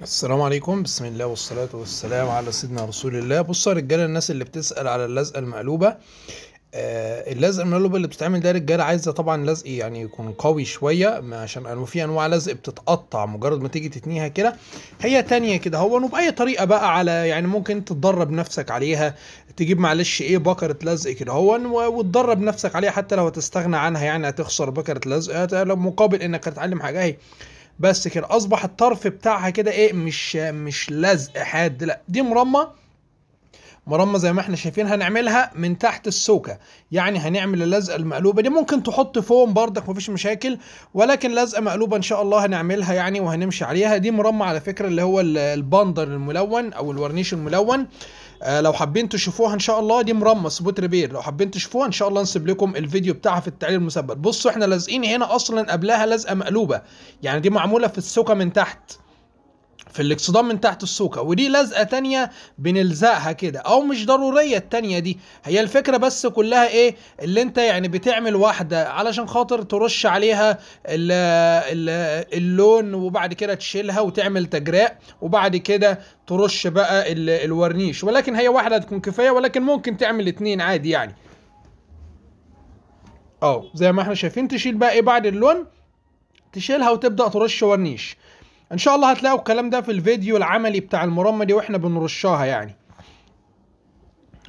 السلام عليكم بسم الله والصلاة والسلام على سيدنا رسول الله بصوا يا رجالة الناس اللي بتسأل على اللزقة المقلوبة آه اللزقة المقلوبة اللي بتتعمل ده رجالة عايزة طبعا لزق يعني يكون قوي شوية عشان في أنواع لزق بتتقطع مجرد ما تيجي تتنيها كده هي تانية كده هو وبأي طريقة بقى على يعني ممكن تتدرب نفسك عليها تجيب معلش ايه بكرة لزق كده هو وتدرب نفسك عليها حتى لو هتستغنى عنها يعني هتخسر بكرة لزق مقابل انك هتتعلم حاجة اهي بس كده اصبح الطرف بتاعها كده ايه مش مش لزق حاد لا دي مرمى مرمى زي ما احنا شايفين هنعملها من تحت السوكة يعني هنعمل اللزقة المقلوبة دي ممكن تحط فوم بردك مفيش مشاكل ولكن لزقة مقلوبة ان شاء الله هنعملها يعني وهنمشي عليها دي مرمى على فكرة اللي هو البندر الملون او الورنيش الملون آه، لو حابين تشوفوها ان شاء الله دي مرمص بوت ريبير لو حابين تشوفوها ان شاء الله نسيب لكم الفيديو بتاعها في التعليق المثبت بصوا احنا لازقين هنا اصلا قبلها لازقه مقلوبه يعني دي معموله في السوكه من تحت في الاكسدام من تحت السوكه ودي لزقه تانية بنلزقها كده او مش ضروريه التانية دي هي الفكره بس كلها ايه اللي انت يعني بتعمل واحده علشان خاطر ترش عليها الـ الـ اللون وبعد كده تشيلها وتعمل تجراء وبعد كده ترش بقى الورنيش ولكن هي واحده تكون كفايه ولكن ممكن تعمل اتنين عادي يعني اه زي ما احنا شايفين تشيل بقى ايه بعد اللون تشيلها وتبدا ترش ورنيش ان شاء الله هتلاقوا الكلام ده في الفيديو العملي بتاع المرمى دي واحنا بنرشها يعني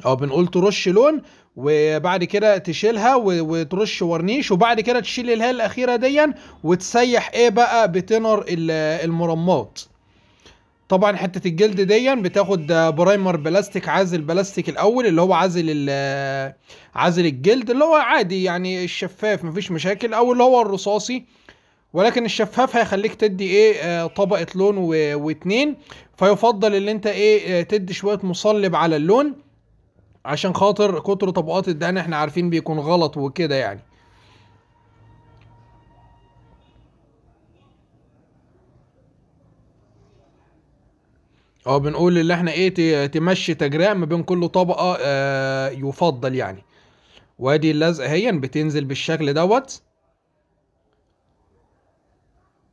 او بنقول ترش لون وبعد كده تشيلها وترش ورنيش وبعد كده تشيل الهاء الاخيره ديا وتسيح ايه بقى بتنر المرمات طبعا حته الجلد ديا بتاخد برايمر بلاستيك عازل بلاستيك الاول اللي هو عازل عازل الجلد اللي هو عادي يعني الشفاف مفيش مشاكل او اللي هو الرصاصي ولكن الشفاف هيخليك تدي ايه آه، طبقه لون واتنين فيفضل اللي انت ايه آه، تدي شويه مصلب على اللون عشان خاطر كتر طبقات الدهن احنا عارفين بيكون غلط وكده يعني اه بنقول اللي احنا ايه تمشي تجريع ما بين كل طبقه اه يفضل يعني وادي اللزقه اهي بتنزل بالشكل دوت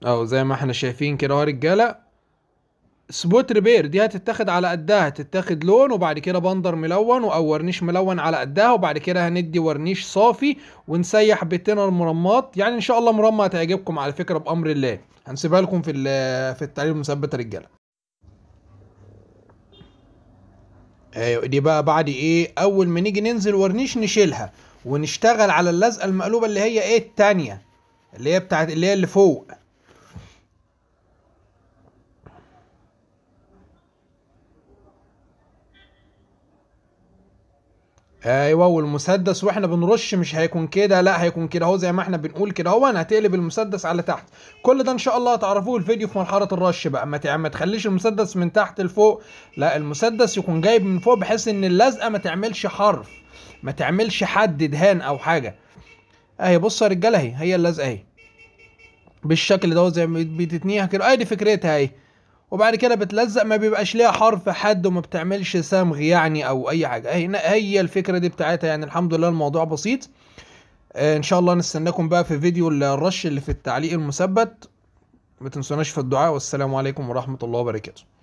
او زي ما احنا شايفين كده اهو رجاله سبوت ريبير دي هتتاخد على قدها هتتاخد لون وبعد كده بندر ملون او ورنيش ملون على قدها وبعد كده هندي ورنيش صافي ونسيح بيتنا المرمات يعني ان شاء الله مرمى هتعجبكم على فكره بامر الله هنسيبها لكم في آه، في التعليم المثبت رجاله ايوه دي بقى بعد ايه اول ما نيجي ننزل ورنيش نشيلها ونشتغل على اللزقه المقلوبه اللي هي ايه التانية اللي هي بتاعت اللي هي اللي فوق ايوه والمسدس واحنا بنرش مش هيكون كده لا هيكون كده اهو زي ما احنا بنقول كده اهو انا هتقلب المسدس على تحت كل ده ان شاء الله هتعرفوه الفيديو في مرحله الرش بقى ما يعني ما تخليش المسدس من تحت لفوق لا المسدس يكون جايب من فوق بحيث ان اللزقه ما تعملش حرف ما تعملش حد دهان او حاجه اهي بصوا يا رجاله اهي هي اللزقه اهي بالشكل ده زي ما بتتنيها كده ادي فكرتها اهي وبعد كده بتلزق ما بيبقاش ليها حرف حد وما بتعملش صمغ يعني او اي حاجه هي الفكره دي بتاعتها يعني الحمد لله الموضوع بسيط آه، ان شاء الله نستناكم بقى في فيديو الرش اللي في التعليق المثبت ما تنسوناش في الدعاء والسلام عليكم ورحمه الله وبركاته